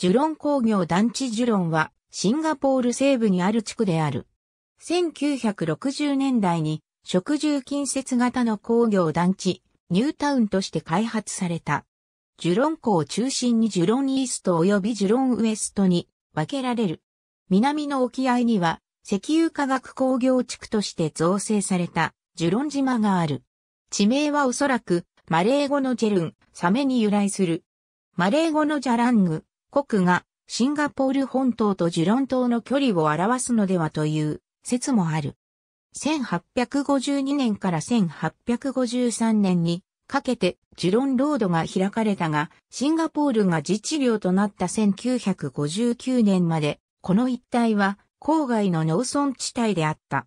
ジュロン工業団地ジュロンはシンガポール西部にある地区である。1960年代に食住近接型の工業団地、ニュータウンとして開発された。ジュロン港を中心にジュロンイースト及びジュロンウエストに分けられる。南の沖合には石油化学工業地区として造成されたジュロン島がある。地名はおそらくマレー語のジェルン、サメに由来する。マレー語のジャラング、国がシンガポール本島とジュロン島の距離を表すのではという説もある。1852年から1853年にかけてジュロンロードが開かれたが、シンガポールが自治領となった1959年まで、この一帯は郊外の農村地帯であった。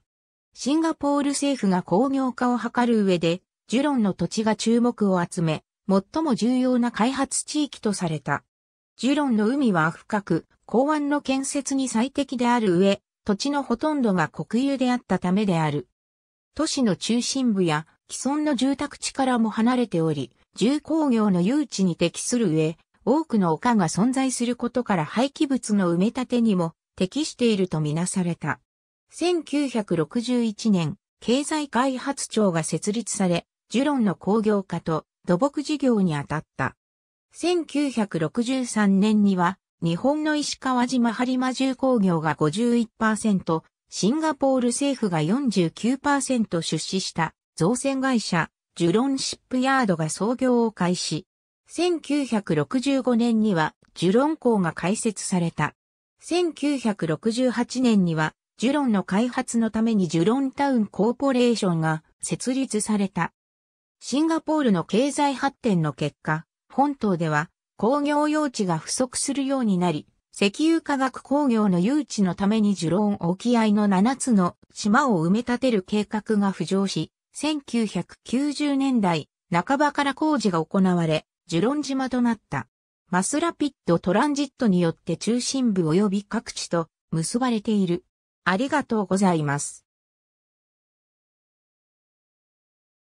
シンガポール政府が工業化を図る上で、ジュロンの土地が注目を集め、最も重要な開発地域とされた。ジュロンの海は深く、港湾の建設に最適である上、土地のほとんどが国有であったためである。都市の中心部や既存の住宅地からも離れており、重工業の誘致に適する上、多くの丘が存在することから廃棄物の埋め立てにも適しているとみなされた。1961年、経済開発庁が設立され、ジュロンの工業化と土木事業に当たった。1963年には、日本の石川島播磨重工業が51%、シンガポール政府が49%出資した造船会社、ジュロンシップヤードが創業を開始。1965年にはジュロン港が開設された。1968年にはジュロンの開発のためにジュロンタウンコーポレーションが設立された。シンガポールの経済発展の結果、本島では工業用地が不足するようになり、石油化学工業の誘致のためにジュローン沖合の7つの島を埋め立てる計画が浮上し、1990年代半ばから工事が行われ、ジュロン島となった。マスラピッドトランジットによって中心部及び各地と結ばれている。ありがとうございます。